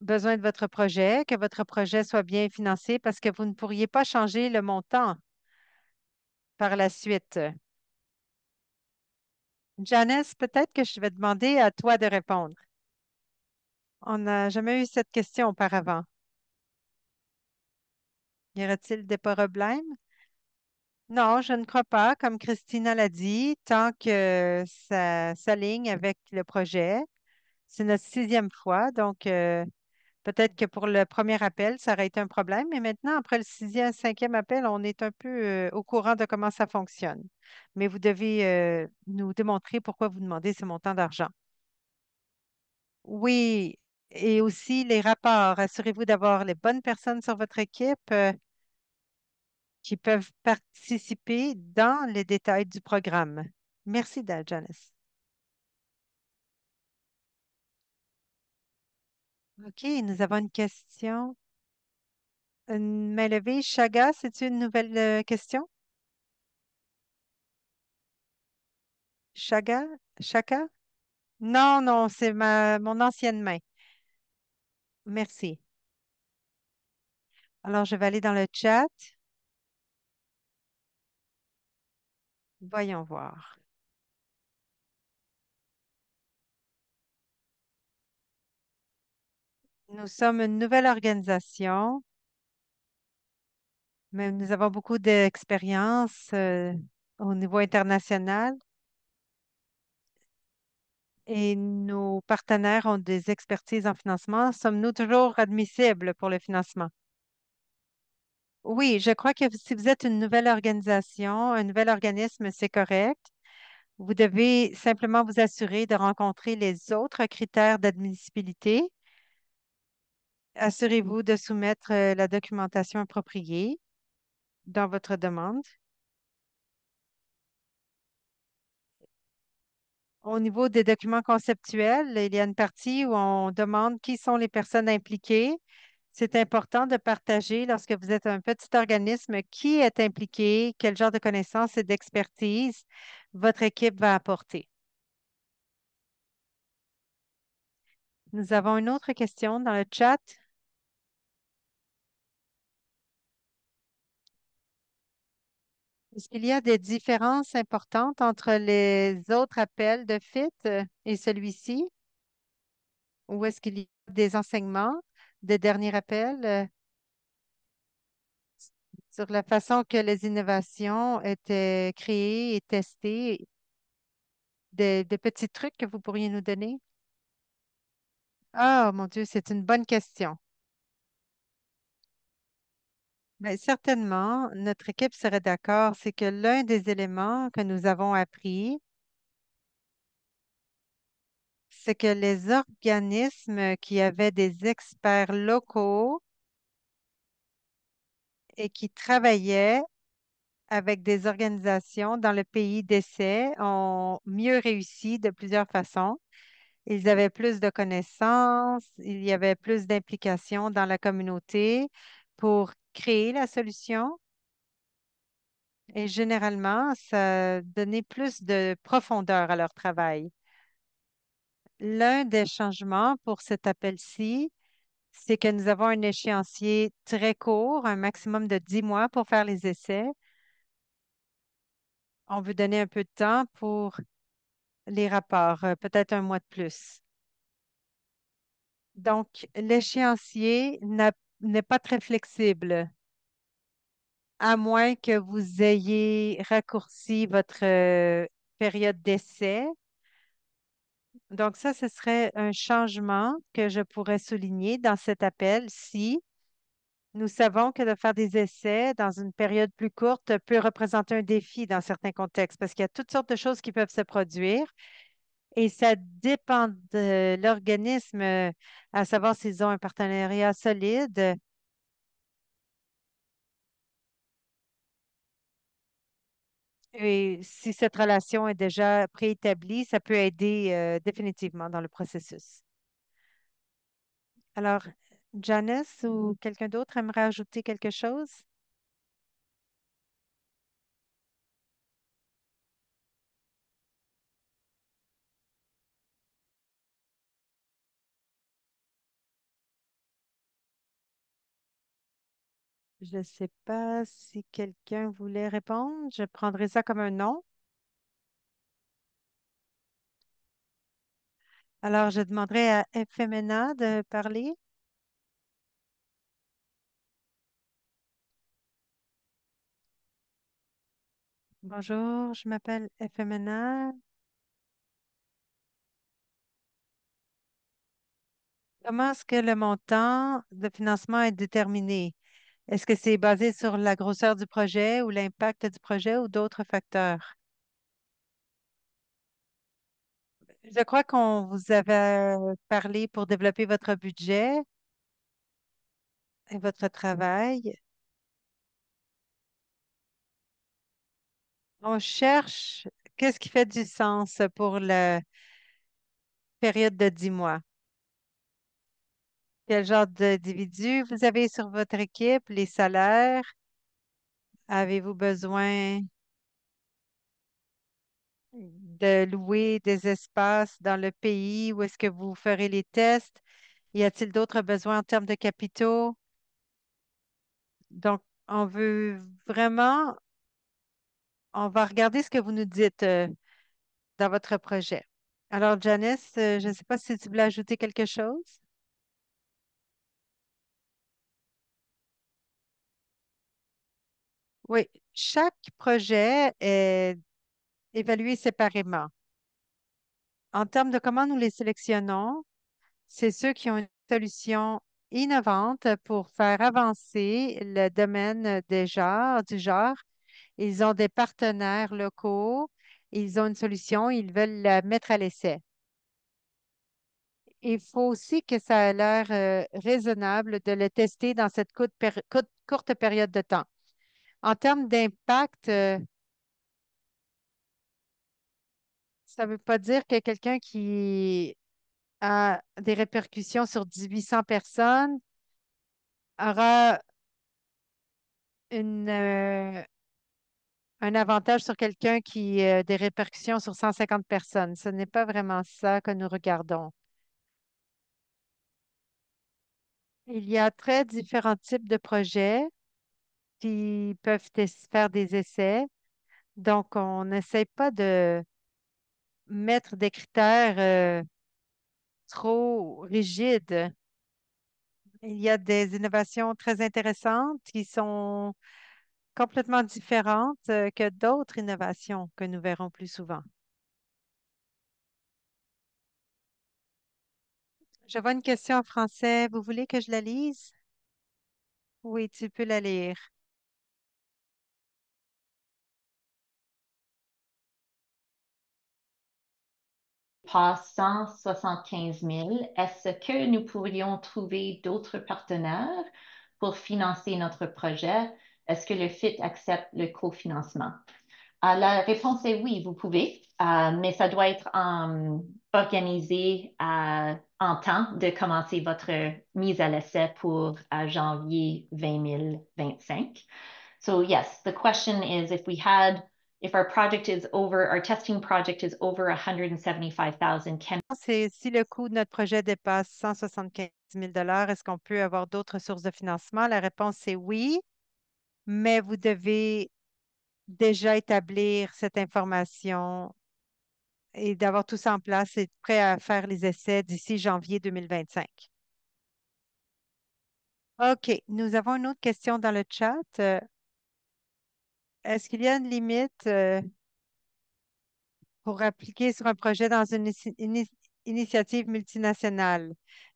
A: besoin de votre projet, que votre projet soit bien financé parce que vous ne pourriez pas changer le montant par la suite. Janice, peut-être que je vais demander à toi de répondre. On n'a jamais eu cette question auparavant. Y aurait-il des problèmes? Non, je ne crois pas. Comme Christina l'a dit, tant que ça s'aligne avec le projet, c'est notre sixième fois, donc euh, Peut-être que pour le premier appel, ça aurait été un problème, mais maintenant, après le sixième, cinquième appel, on est un peu euh, au courant de comment ça fonctionne. Mais vous devez euh, nous démontrer pourquoi vous demandez ce montant d'argent. Oui, et aussi les rapports. Assurez-vous d'avoir les bonnes personnes sur votre équipe euh, qui peuvent participer dans les détails du programme. Merci, Janice. OK, nous avons une question. Une main levée. Chaga, c'est-tu une nouvelle euh, question? Chaga? Chaka? Non, non, c'est ma mon ancienne main. Merci. Alors, je vais aller dans le chat. Voyons voir. Nous sommes une nouvelle organisation, mais nous avons beaucoup d'expérience euh, au niveau international et nos partenaires ont des expertises en financement. Sommes-nous toujours admissibles pour le financement? Oui, je crois que si vous êtes une nouvelle organisation, un nouvel organisme, c'est correct. Vous devez simplement vous assurer de rencontrer les autres critères d'admissibilité Assurez-vous mmh. de soumettre euh, la documentation appropriée dans votre demande. Au niveau des documents conceptuels, il y a une partie où on demande qui sont les personnes impliquées. C'est important de partager lorsque vous êtes un petit organisme qui est impliqué, quel genre de connaissances et d'expertise votre équipe va apporter. Nous avons une autre question dans le chat. Est-ce qu'il y a des différences importantes entre les autres appels de FIT euh, et celui-ci? Ou est-ce qu'il y a des enseignements des derniers appels euh, sur la façon que les innovations étaient créées et testées? Des, petits trucs que vous pourriez nous donner? Ah, oh, mon Dieu, c'est une bonne question. Mais certainement, notre équipe serait d'accord, c'est que l'un des éléments que nous avons appris, c'est que les organismes qui avaient des experts locaux et qui travaillaient avec des organisations dans le pays d'essai ont mieux réussi de plusieurs façons. Ils avaient plus de connaissances, il y avait plus d'implication dans la communauté pour créer la solution et généralement, ça donnait plus de profondeur à leur travail. L'un des changements pour cet appel-ci, c'est que nous avons un échéancier très court, un maximum de 10 mois pour faire les essais. On veut donner un peu de temps pour les rapports, euh, peut-être un mois de plus. Donc, l'échéancier n'a n'est pas très flexible, à moins que vous ayez raccourci votre euh, période d'essai. Donc ça, ce serait un changement que je pourrais souligner dans cet appel si nous savons que de faire des essais dans une période plus courte peut représenter un défi dans certains contextes parce qu'il y a toutes sortes de choses qui peuvent se produire et ça dépend de l'organisme, à savoir s'ils ont un partenariat solide. Et si cette relation est déjà préétablie, ça peut aider euh, définitivement dans le processus. Alors, Janice ou mm. quelqu'un d'autre aimerait ajouter quelque chose? Je ne sais pas si quelqu'un voulait répondre. Je prendrai ça comme un non. Alors, je demanderai à Ephémena de parler. Bonjour, je m'appelle FMNA. Comment est-ce que le montant de financement est déterminé? Est-ce que c'est basé sur la grosseur du projet ou l'impact du projet ou d'autres facteurs? Je crois qu'on vous avait parlé pour développer votre budget et votre travail. On cherche qu'est-ce qui fait du sens pour la période de 10 mois quel genre d'individu vous avez sur votre équipe, les salaires. Avez-vous besoin de louer des espaces dans le pays où est-ce que vous ferez les tests? Y a-t-il d'autres besoins en termes de capitaux? Donc, on veut vraiment, on va regarder ce que vous nous dites euh, dans votre projet. Alors, Janice, euh, je ne sais pas si tu voulais ajouter quelque chose. Oui, chaque projet est évalué séparément. En termes de comment nous les sélectionnons, c'est ceux qui ont une solution innovante pour faire avancer le domaine des genres, du genre. Ils ont des partenaires locaux, ils ont une solution, ils veulent la mettre à l'essai. Il faut aussi que ça a l'air euh, raisonnable de le tester dans cette courte période de temps. En termes d'impact, euh, ça ne veut pas dire que quelqu'un qui a des répercussions sur 1800 personnes aura euh, un avantage sur quelqu'un qui euh, a des répercussions sur 150 personnes. Ce n'est pas vraiment ça que nous regardons. Il y a très différents types de projets qui peuvent faire des essais. Donc, on n'essaie pas de mettre des critères euh, trop rigides. Il y a des innovations très intéressantes qui sont complètement différentes euh, que d'autres innovations que nous verrons plus souvent. Je vois une question en français. Vous voulez que je la lise? Oui, tu peux la lire.
C: 375 175 000, est-ce que nous pourrions trouver d'autres partenaires pour financer notre projet? Est-ce que le FIT accepte le cofinancement? Ah, la réponse est oui, vous pouvez, ah, mais ça doit être euh, organisé euh, en temps de commencer votre mise à l'essai pour euh, janvier 2025. So yes, the question is if we had our project si le coût de notre projet dépasse 175 000 dollars, est-ce qu'on peut
A: avoir d'autres sources de financement La réponse est oui, mais vous devez déjà établir cette information et d'avoir tout ça en place et prêt à faire les essais d'ici janvier 2025. OK, nous avons une autre question dans le chat. Est-ce qu'il y a une limite euh, pour appliquer sur un projet dans une initiative multinationale?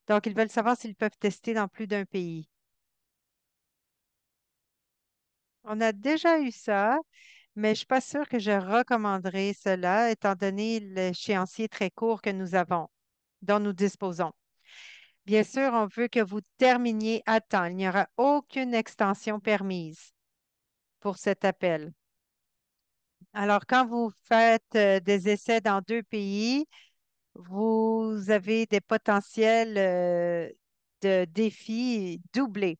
A: Donc, ils veulent savoir s'ils peuvent tester dans plus d'un pays. On a déjà eu ça, mais je ne suis pas sûre que je recommanderais cela, étant donné l'échéancier très court que nous avons, dont nous disposons. Bien sûr, on veut que vous terminiez à temps. Il n'y aura aucune extension permise pour cet appel. Alors, quand vous faites euh, des essais dans deux pays, vous avez des potentiels euh, de défis doublés.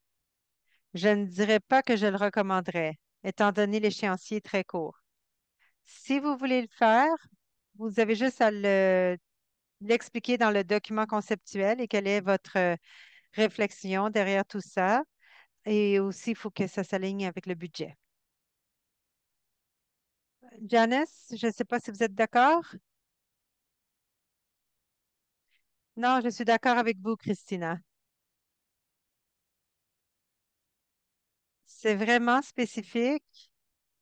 A: Je ne dirais pas que je le recommanderais, étant donné l'échéancier très court. Si vous voulez le faire, vous avez juste à l'expliquer dans le document conceptuel et quelle est votre euh, réflexion derrière tout ça. Et aussi, il faut que ça s'aligne avec le budget. Janice, je ne sais pas si vous êtes d'accord. Non, je suis d'accord avec vous, Christina. C'est vraiment spécifique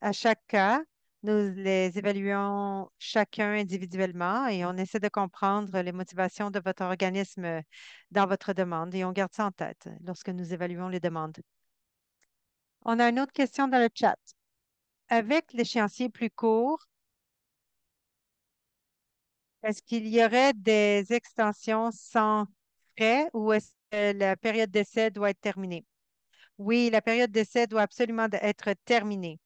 A: à chaque cas. Nous les évaluons chacun individuellement et on essaie de comprendre les motivations de votre organisme dans votre demande et on garde ça en tête lorsque nous évaluons les demandes. On a une autre question dans le chat avec l'échéancier plus court, est-ce qu'il y aurait des extensions sans frais ou est-ce que la période d'essai doit être terminée? Oui, la période d'essai doit absolument être terminée.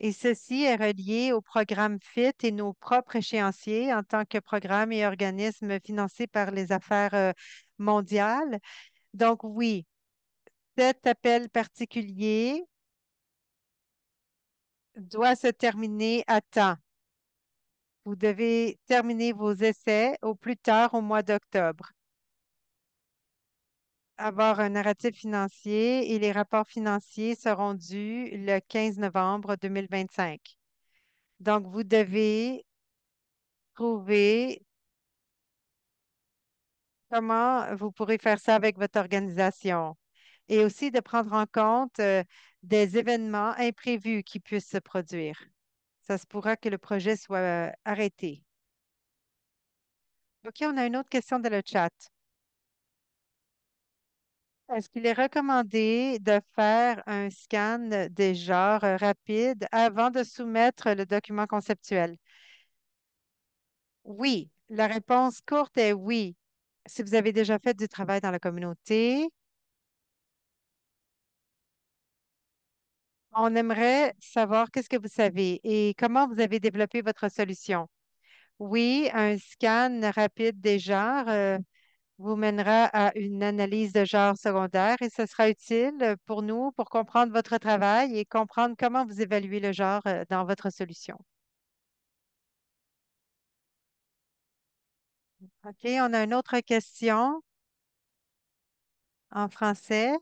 A: Et ceci est relié au programme FIT et nos propres échéanciers en tant que programme et organisme financé par les affaires euh, mondiales. Donc oui, cet appel particulier doit se terminer à temps. Vous devez terminer vos essais au plus tard au mois d'octobre. Avoir un narratif financier et les rapports financiers seront dus le 15 novembre 2025. Donc, vous devez trouver comment vous pourrez faire ça avec votre organisation et aussi de prendre en compte euh, des événements imprévus qui puissent se produire. Ça se pourra que le projet soit euh, arrêté. OK, on a une autre question dans le chat. Est-ce qu'il est recommandé de faire un scan des genres rapide avant de soumettre le document conceptuel? Oui. La réponse courte est oui. Si vous avez déjà fait du travail dans la communauté, on aimerait savoir qu'est-ce que vous savez et comment vous avez développé votre solution. Oui, un scan rapide des genres euh, vous mènera à une analyse de genre secondaire et ce sera utile pour nous pour comprendre votre travail et comprendre comment vous évaluez le genre euh, dans votre solution. OK, on a une autre question en
B: français.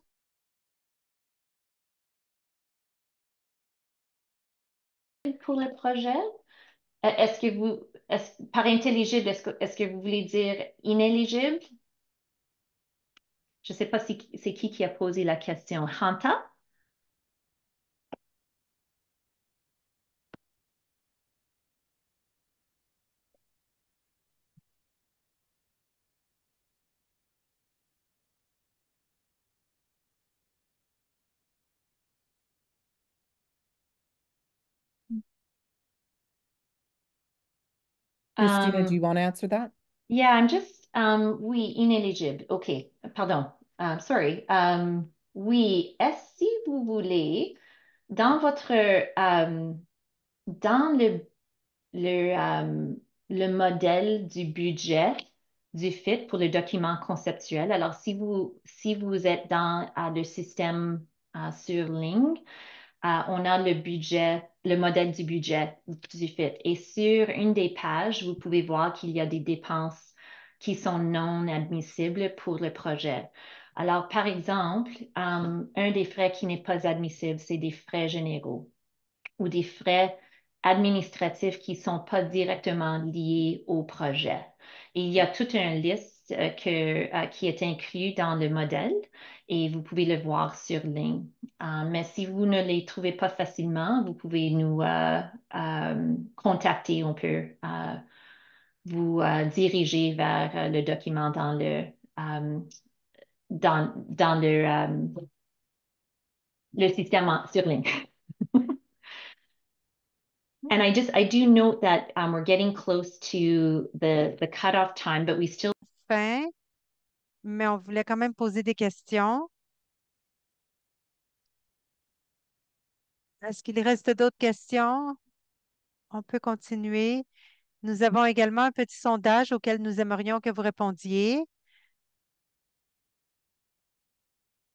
C: pour le projet? Euh, est-ce que vous, par intelligible, est-ce que, vous voulez dire inéligible? Je ne sais pas si, c'est qui qui a posé la question. Hanta?
B: Christina, do you
C: um, want to answer that? Yeah, I'm just um, oui inéligible. OK, pardon. Um, sorry. Um, oui, est-ce si vous voulez dans votre um, dans le le le modèle du budget du FIT pour le document conceptuel. Alors si vous si vous êtes dans le système euh, sur ligne, euh, on a le budget, le modèle du budget du FIT. Et sur une des pages, vous pouvez voir qu'il y a des dépenses qui sont non admissibles pour le projet. Alors, par exemple, euh, un des frais qui n'est pas admissible, c'est des frais généraux ou des frais administratifs qui ne sont pas directement liés au projet. Et il y a toute une liste euh, que, euh, qui est inclus dans le modèle et vous pouvez le voir sur Link. Euh, mais si vous ne les trouvez pas facilement, vous pouvez nous contacter. On peut vous diriger vers le document dans le, dans, le, le système sur Link. and I note that um, we're getting close to the we still fin, mais on voulait quand même poser des questions.
A: Est-ce qu'il reste d'autres questions? On peut continuer. Nous avons également un petit sondage auquel nous aimerions que vous répondiez.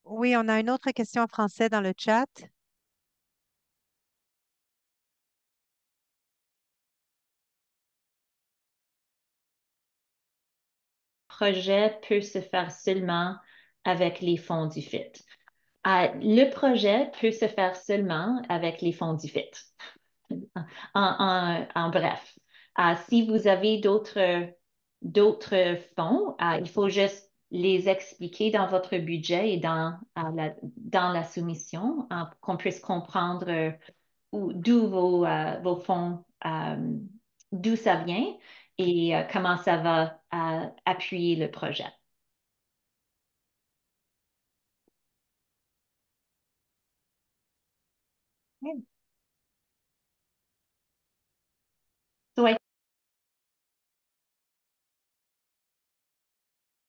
A: Oui, on a une autre question en français dans le chat.
C: projet peut se faire seulement avec les fonds du FIT. Ah, le projet peut se faire seulement avec les fonds du FIT. En, bref, ah, si vous avez d'autres fonds, ah, il faut juste les expliquer dans votre budget et dans, la, soumission qu'on puisse comprendre euh, d'où vos, fonds, d'où ça vient et euh, comment ça va euh, appuyer le projet.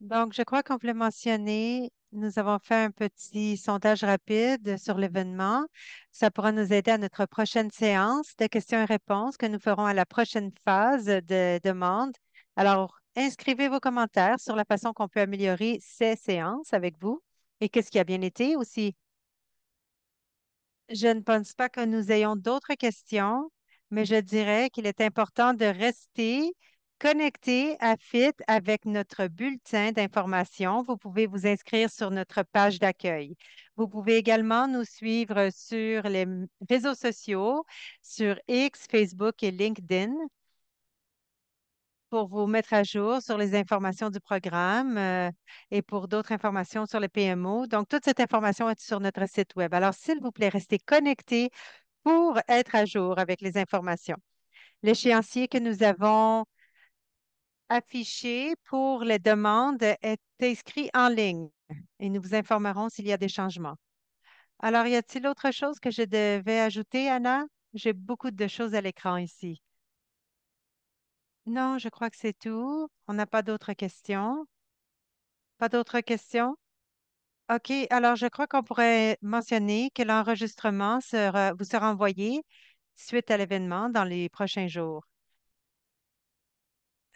A: Donc, je crois qu'on peut mentionner nous avons fait un petit sondage rapide sur l'événement. Ça pourra nous aider à notre prochaine séance de questions et réponses que nous ferons à la prochaine phase de demande. Alors, inscrivez vos commentaires sur la façon qu'on peut améliorer ces séances avec vous et qu'est-ce qui a bien été aussi. Je ne pense pas que nous ayons d'autres questions, mais je dirais qu'il est important de rester connecter à FIT avec notre bulletin d'information. Vous pouvez vous inscrire sur notre page d'accueil. Vous pouvez également nous suivre sur les réseaux sociaux, sur X, Facebook et LinkedIn pour vous mettre à jour sur les informations du programme euh, et pour d'autres informations sur les PMO. Donc, toute cette information est sur notre site Web. Alors, s'il vous plaît, restez connectés pour être à jour avec les informations. L'échéancier que nous avons affiché pour les demandes est inscrit en ligne et nous vous informerons s'il y a des changements. Alors, y a-t-il autre chose que je devais ajouter, Anna? J'ai beaucoup de choses à l'écran ici. Non, je crois que c'est tout. On n'a pas d'autres questions. Pas d'autres questions? OK, alors je crois qu'on pourrait mentionner que l'enregistrement vous sera envoyé suite à l'événement dans les prochains jours.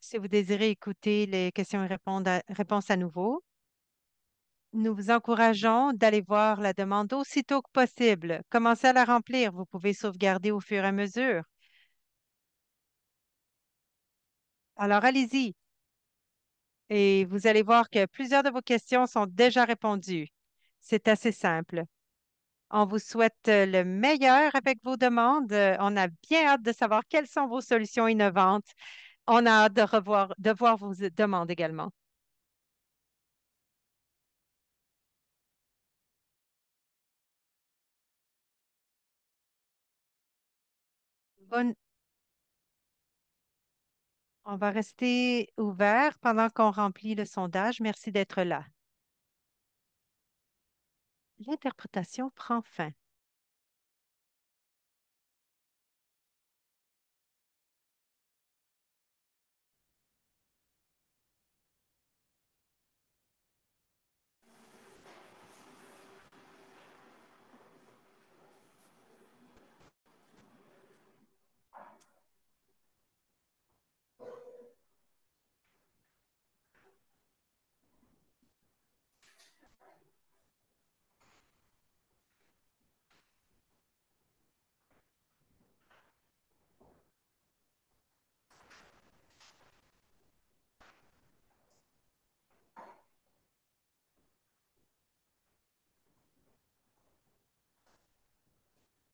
A: Si vous désirez écouter les questions et réponses à nouveau, nous vous encourageons d'aller voir la demande aussitôt que possible. Commencez à la remplir. Vous pouvez sauvegarder au fur et à mesure. Alors, allez-y. Et vous allez voir que plusieurs de vos questions sont déjà répondues. C'est assez simple. On vous souhaite le meilleur avec vos demandes. On a bien hâte de savoir quelles sont vos solutions innovantes on a hâte de, revoir, de voir vos demandes également. On va rester ouvert pendant qu'on remplit le sondage. Merci d'être là. L'interprétation prend fin.